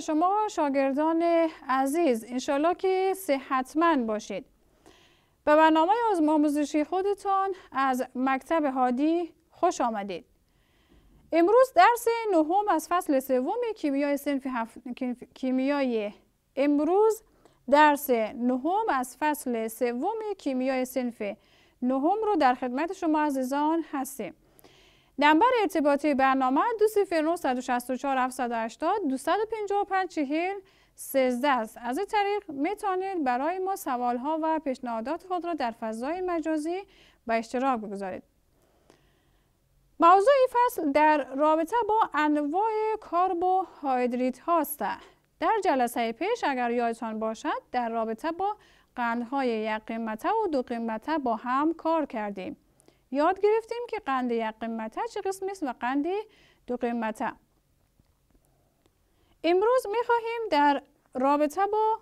شما شاگردان عزیز انشالله که صحتمند باشید به برنامه آموزشی خودتان از مکتب هادی خوش آمدید امروز درس نهم از فصل سوم کیمیای سنف هف... کیمیای امروز درس نهم از فصل سوم کیمیای سنف نهم رو در خدمت شما عزیزان هستیم نمبر ارتباطی برنامه 164 780 255 چهل است. از این طریق میتونید برای ما سوال ها و پیشنهادات خود را در فضای مجازی به اشتراک بگذارید. موضوع فصل در رابطه با انواع کربوهیدرات هاست. در جلسه پیش اگر یادتان باشد در رابطه با قندهای یک قیمته و دو قیمته با هم کار کردیم. یاد گرفتیم که قند یک قیمته چه قسم است و قند دو قیمته امروز خواهیم در رابطه با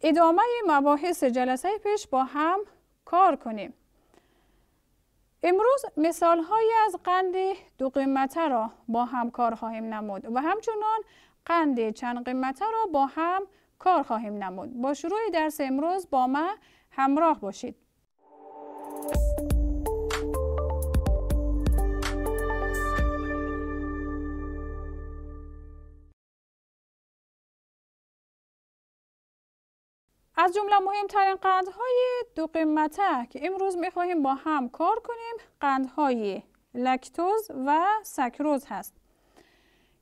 ادامه مباحث جلسه پیش با هم کار کنیم امروز مثال هایی از قند دو قیمته را با هم کار خواهیم نمود و همچنان قند چند قیمته را با هم کار خواهیم نمود با شروع درس امروز با ما همراه باشید از جمله مهمترین قندهای دو قیمته که امروز میخواهیم با هم کار کنیم قندهای لکتوز و سکروز هست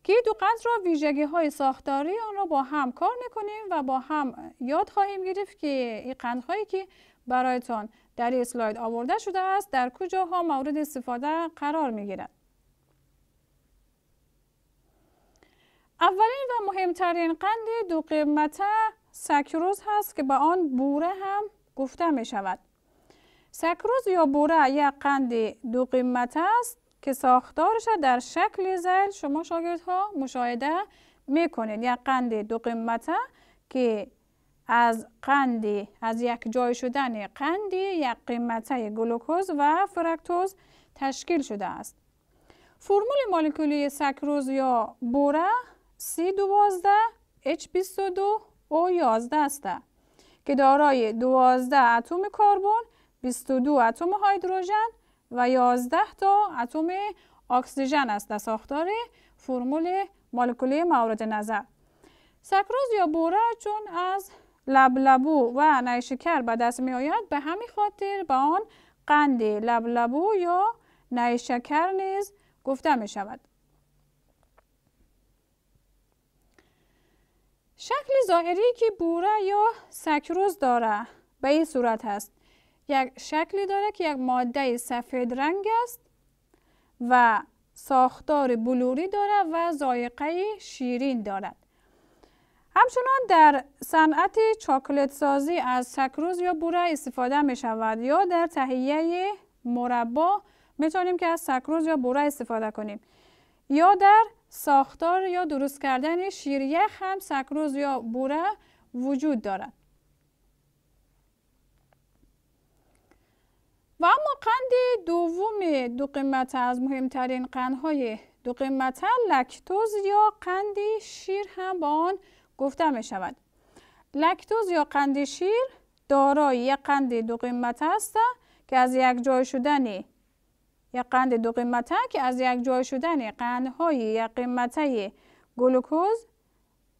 که دو قند را ویژگی های ساختاری آن را با هم کار میکنیم و با هم یاد خواهیم گرفت که این قندهایی که برایتان در اسلاید آورده شده است در کجاها مورد استفاده قرار میگیرد اولین و مهمترین قند دو قیمته سکروز هست که به آن بوره هم گفته می شود. سکروز یا بوره یک قند دو قیمت است که ساختارش در شکل زل شما شاگردها مشاهده می کنید. یک قند دو قیمته که از قند از یک جای شدن قندی یک قیمته گلوکوز و فرکتوز تشکیل شده است. فرمول مولکولی سکروز یا بوره C12 H22 او 11 است که دارای 12 اتم کربن 22 اتم هیدروژن و 11 تا اتم اکسیژن است در ساختار فرمول مولکولی مورد نظر سکروز یا بوره چون از لبلبو و نیشکر به دست می آید به همین خاطر به آن قند لبلبو یا نیشکر نیز گفته می شود شکل ظاهری که بوره یا سکروز داره به این صورت هست یک شکلی داره که یک ماده سفید رنگ است و ساختار بلوری داره و زایقه شیرین دارد همچنان در صنعت چاکلت سازی از سکروز یا بوره استفاده می شود یا در تهیه مربا می که از سکروز یا بوره استفاده کنیم یا در ساختار یا درست کردن شیریخ هم سکروز یا بوره وجود دارد. و اما قند دوم دو قیمت از مهمترین قندهای دو قیمت لکتوز یا قند شیر هم با آن گفته می شود. لکتوز یا قند شیر دارای یک قند دو قیمت است که از یک جای شدن قند دو قیمته که از یک جای شدن قندهای یک قیمته گلوکوز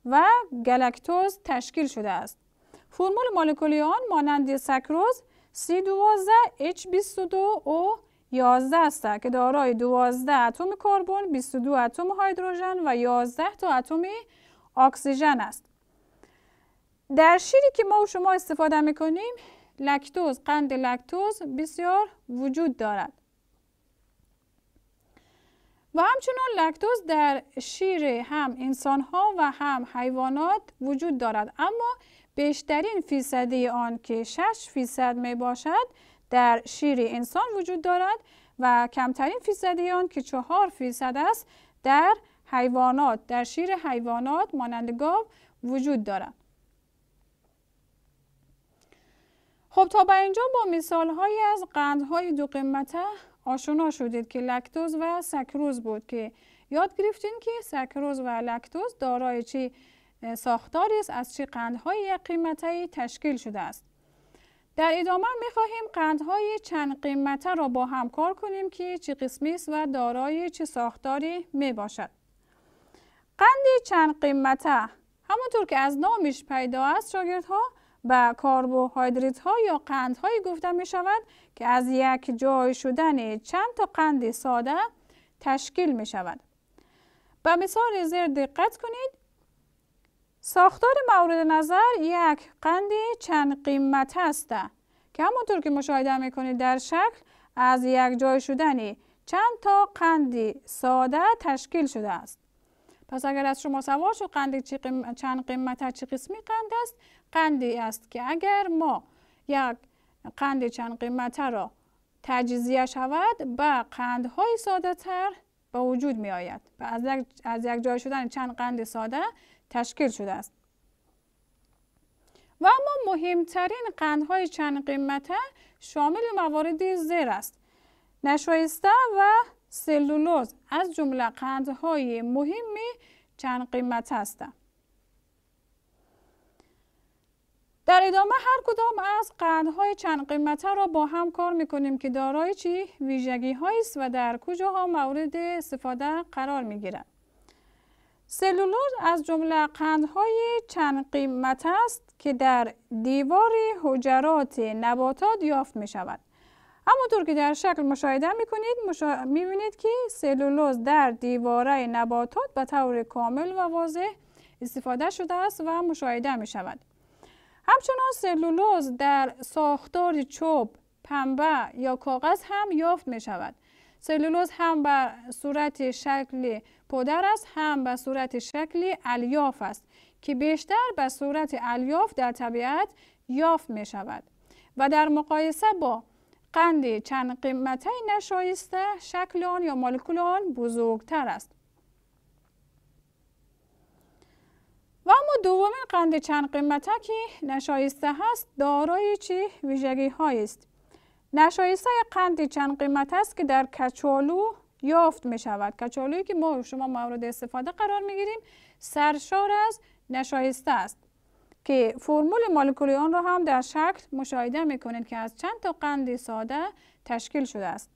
و گلکتوز تشکیل شده است. فرمول مولکولی آن مانند سکروز C12H22O11 است که دارای 12 اتم کربن، 22 اتم هیدروژن و 11 تا اتم اکسیژن است. در شیری که ما و شما استفاده میکنیم لکتوز قند لکتوز بسیار وجود دارد. و همچنان لکتوز در شیر هم انسان ها و هم حیوانات وجود دارد اما بیشترین فیصدی آن که 6 فیصد می باشد در شیر انسان وجود دارد و کمترین فیصدی آن که 4 فیصد است در حیوانات در شیر حیوانات مانند گاو وجود دارد خب تا به اینجا با مثال از های دو قیمته آشنا شدید که لکتوز و سکروز بود که یاد گرفتین که سکروز و لکتوز دارای چی ساختاری است از چه قندهای قیمتی تشکیل شده است در ادامه میخواهیم قندهای چند قیمته را با هم کار کنیم که چه قسمی است و دارای چه ساختاری می باشد قند چند قیمته همونطور که از نامش پیدا است شاگردها و کربوهیدرات ها یا قند هایی گفته می شود که از یک جای شدن چند تا قند ساده تشکیل می شود. به مثال زیر دقت کنید ساختار مورد نظر یک قند چند قیمت است که همونطور که مشاهده می کنید در شکل از یک جای شدن چند تا قند ساده تشکیل شده است. پس اگر از شما سوال شد قند چند قیمت چه قسمی قند است قندی است که اگر ما یک قند چند قیمته را تجزیه شود به قندهای ساده تر به وجود می آید و از یک, جای شدن چند قند ساده تشکیل شده است و اما مهمترین قندهای چند قیمته شامل موارد زیر است نشایسته و سلولوز از جمله قندهای مهمی چند قیمته هستند در ادامه هر کدام از قندهای چند قیمته را با هم کار میکنیم که دارای چی ویژگی است و در کجاها مورد استفاده قرار میگیرند سلولوز از جمله قندهای چند قیمت است که در دیوار حجرات نباتات یافت می شود. طور که در شکل مشاهده می کنید می بینید که سلولوز در دیواره نباتات به طور کامل و واضح استفاده شده است و مشاهده می شود. همچنان سلولوز در ساختار چوب، پنبه یا کاغذ هم یافت می شود. سلولوز هم به صورت شکل پودر است هم به صورت شکل الیاف است که بیشتر به صورت الیاف در طبیعت یافت می شود و در مقایسه با قند چند قیمته نشایسته شکل آن یا مولکول آن بزرگتر است و اما دومین قند چند که نشایسته هست دارای چی ویژگی هایی است نشایسته قند چند قیمت است که در کچالو یافت می شود کچالوی که ما شما مورد استفاده قرار می گیریم سرشار از نشایسته است که فرمول مولکولی آن را هم در شکل مشاهده می کنید که از چند تا قند ساده تشکیل شده است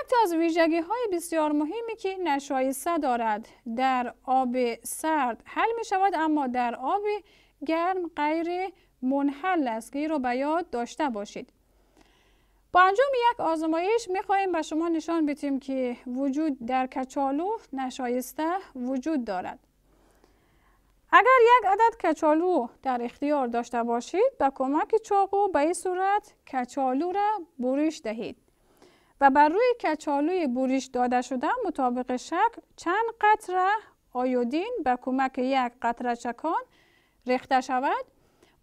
یک تا از ویژگی های بسیار مهمی که نشایسته دارد در آب سرد حل می شود اما در آب گرم غیر منحل است که رو به یاد داشته باشید با انجام یک آزمایش می خواهیم به شما نشان بدیم که وجود در کچالو نشایسته وجود دارد اگر یک عدد کچالو در اختیار داشته باشید به کمک چاقو به این صورت کچالو را برش دهید و بر روی کچالوی بوریش داده شده مطابق شکل چند قطره آیودین به کمک یک قطره چکان ریخته شود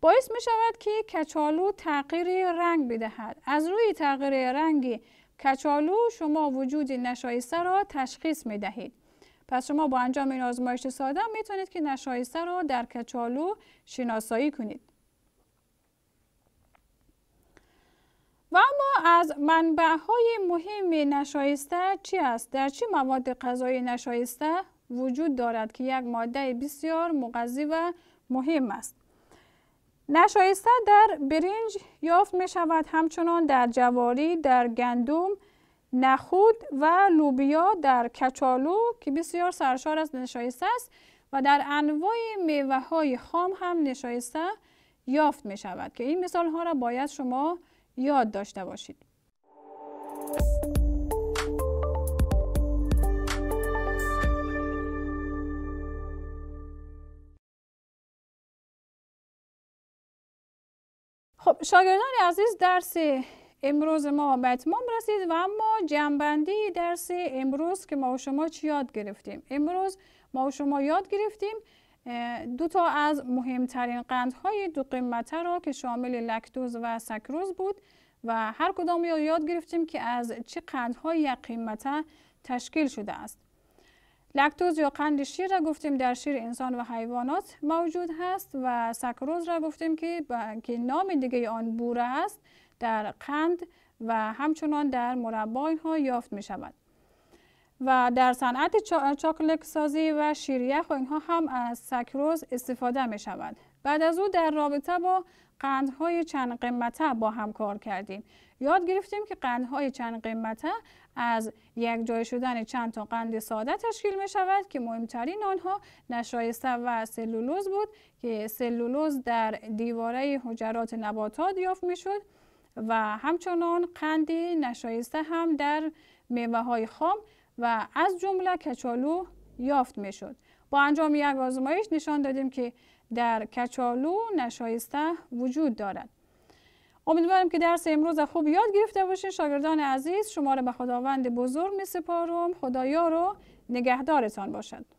باعث می شود که کچالو تغییر رنگ بدهد از روی تغییر رنگی کچالو شما وجود نشایسته را تشخیص می دهید پس شما با انجام این آزمایش ساده می توانید که نشایسته را در کچالو شناسایی کنید و اما از منبع های مهم نشایسته چی است؟ در چه مواد غذایی نشایسته وجود دارد که یک ماده بسیار مغذی و مهم است؟ نشایسته در برنج یافت می شود همچنان در جواری، در گندوم، نخود و لوبیا در کچالو که بسیار سرشار از نشایسته است و در انواع میوه های خام هم نشایسته یافت می شود که این مثال ها را باید شما یاد داشته باشید. خب شاگردان عزیز درس امروز ما به اتمام رسید و اما جنبندی درس امروز که ما و شما چی یاد گرفتیم امروز ما و شما یاد گرفتیم دو تا از مهمترین قندهای دو قیمته را که شامل لکتوز و سکروز بود و هر کدام را یاد گرفتیم که از چه قندهای یک قیمته تشکیل شده است. لکتوز یا قند شیر را گفتیم در شیر انسان و حیوانات موجود هست و سکروز را گفتیم که, که نام دیگه آن بوره است در قند و همچنان در مربای ها یافت می شود. و در صنعت چاکلک سازی و شیریخ و اینها هم از سکروز استفاده می شود. بعد از او در رابطه با قندهای چند قیمته با هم کار کردیم. یاد گرفتیم که قندهای چند قیمته از یک جای شدن چند تا قند ساده تشکیل می شود که مهمترین آنها نشایسته و سلولوز بود که سلولوز در دیواره حجرات نباتات یافت می شد و همچنان قند نشایسته هم در میوه های خام و از جمله کچالو یافت می شد. با انجام یک آزمایش نشان دادیم که در کچالو نشایسته وجود دارد. امیدوارم که درس امروز خوب یاد گرفته باشین شاگردان عزیز شما را به خداوند بزرگ می سپارم خدایا رو نگهدارتان باشد